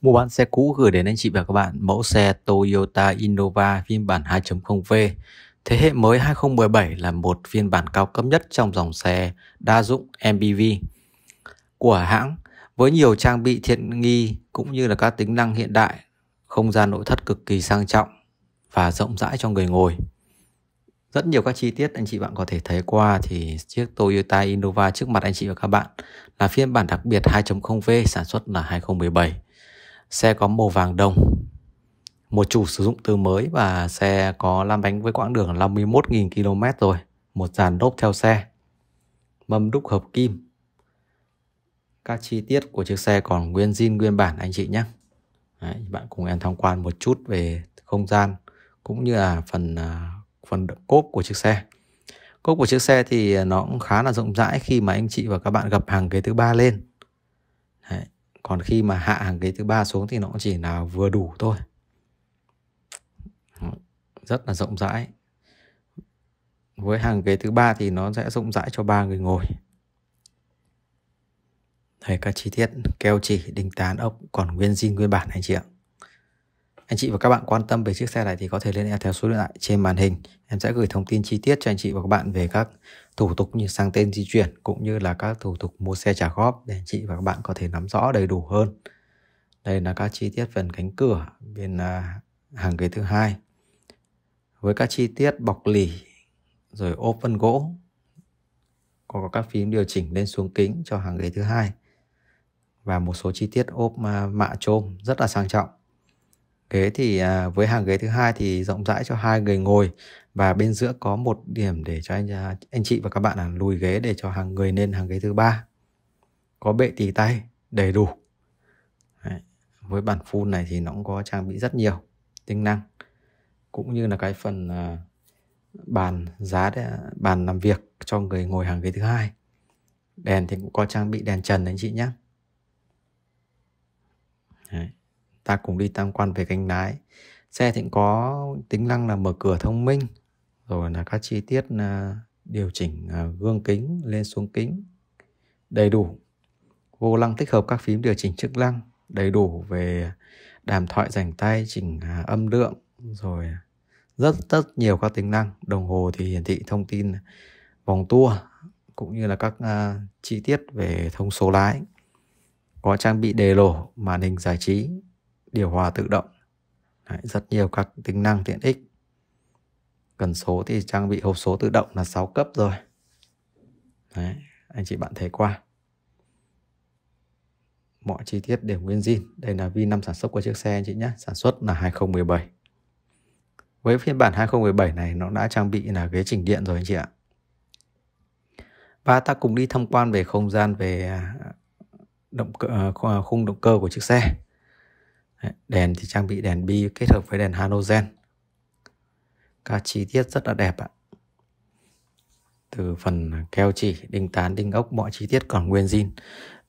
Mua bán xe cũ gửi đến anh chị và các bạn mẫu xe Toyota Innova phiên bản 2.0V. Thế hệ mới 2017 là một phiên bản cao cấp nhất trong dòng xe đa dụng MPV của hãng với nhiều trang bị thiện nghi cũng như là các tính năng hiện đại, không gian nội thất cực kỳ sang trọng và rộng rãi cho người ngồi. Rất nhiều các chi tiết anh chị bạn có thể thấy qua thì chiếc Toyota Innova trước mặt anh chị và các bạn là phiên bản đặc biệt 2.0V sản xuất là 2017 Xe có màu vàng đồng Một chủ sử dụng từ mới và xe có lăn bánh với quãng đường 51.000 km rồi Một dàn đốp theo xe Mâm đúc hợp kim Các chi tiết của chiếc xe còn nguyên zin nguyên bản anh chị nhé Đấy, bạn cùng em tham quan một chút về không gian cũng như là phần à, phần cốp của chiếc xe cốp của chiếc xe thì nó cũng khá là rộng rãi khi mà anh chị và các bạn gặp hàng ghế thứ ba lên Đấy còn khi mà hạ hàng ghế thứ ba xuống thì nó cũng chỉ là vừa đủ thôi rất là rộng rãi với hàng ghế thứ ba thì nó sẽ rộng rãi cho ba người ngồi đây các chi tiết keo chỉ đinh tán ốc còn nguyên zin nguyên bản anh chị ạ anh chị và các bạn quan tâm về chiếc xe này thì có thể liên hệ theo số điện thoại trên màn hình. Em sẽ gửi thông tin chi tiết cho anh chị và các bạn về các thủ tục như sang tên di chuyển cũng như là các thủ tục mua xe trả góp để anh chị và các bạn có thể nắm rõ đầy đủ hơn. Đây là các chi tiết phần cánh cửa bên à, hàng ghế thứ hai với các chi tiết bọc lì rồi ốp vân gỗ có các phím điều chỉnh lên xuống kính cho hàng ghế thứ hai và một số chi tiết ốp à, mạ trôm rất là sang trọng ghế thì à, với hàng ghế thứ hai thì rộng rãi cho hai người ngồi và bên giữa có một điểm để cho anh à, anh chị và các bạn là lùi ghế để cho hàng người lên hàng ghế thứ ba có bệ tì tay đầy đủ Đấy. với bản full này thì nó cũng có trang bị rất nhiều tính năng cũng như là cái phần à, bàn giá để, bàn làm việc cho người ngồi hàng ghế thứ hai đèn thì cũng có trang bị đèn trần đấy anh chị nhé Đấy ta cùng đi tham quan về cánh lái xe thì có tính năng là mở cửa thông minh rồi là các chi tiết à, điều chỉnh à, gương kính lên xuống kính đầy đủ vô lăng tích hợp các phím điều chỉnh chức năng đầy đủ về đàm thoại rảnh tay chỉnh à, âm lượng rồi rất rất nhiều các tính năng đồng hồ thì hiển thị thông tin vòng tua cũng như là các uh, chi tiết về thông số lái có trang bị đề lổ màn hình giải trí điều hòa tự động Đấy, rất nhiều các tính năng tiện ích cần số thì trang bị hộp số tự động là 6 cấp rồi Đấy, anh chị bạn thấy qua mọi chi tiết đều nguyên zin đây là vi năm sản xuất của chiếc xe anh chị nhé sản xuất là 2017 với phiên bản 2017 này nó đã trang bị là ghế chỉnh điện rồi anh chị ạ và ta cùng đi tham quan về không gian về à, động cơ, à, khung động cơ của chiếc xe đèn thì trang bị đèn bi kết hợp với đèn halogen các chi tiết rất là đẹp ạ từ phần keo chỉ, đinh tán, đinh ốc mọi chi tiết còn nguyên zin.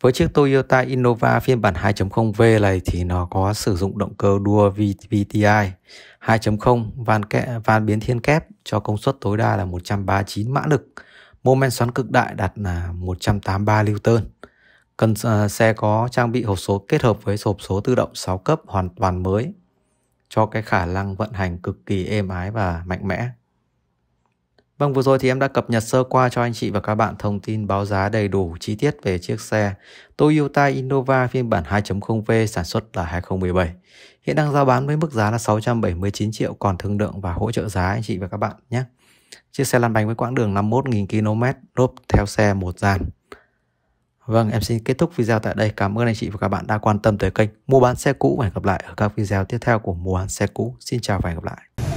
Với chiếc Toyota Innova phiên bản 2.0V này thì nó có sử dụng động cơ đua VTI 2.0 van kẹ, van biến thiên kép cho công suất tối đa là 139 mã lực, mô men xoắn cực đại đạt là 183 Newton cần à, xe có trang bị hộp số kết hợp với hộp số tự động 6 cấp hoàn toàn mới cho cái khả năng vận hành cực kỳ êm ái và mạnh mẽ. Vâng, vừa rồi thì em đã cập nhật sơ qua cho anh chị và các bạn thông tin báo giá đầy đủ chi tiết về chiếc xe Toyota Innova phiên bản 2.0V sản xuất là 2017. Hiện đang giao bán với mức giá là 679 triệu còn thương lượng và hỗ trợ giá anh chị và các bạn nhé. Chiếc xe lăn bánh với quãng đường 51.000 km, lốp theo xe một dàn. Vâng, em xin kết thúc video tại đây. Cảm ơn anh chị và các bạn đã quan tâm tới kênh Mua bán xe cũ và hẹn gặp lại ở các video tiếp theo của Mua bán xe cũ. Xin chào và hẹn gặp lại.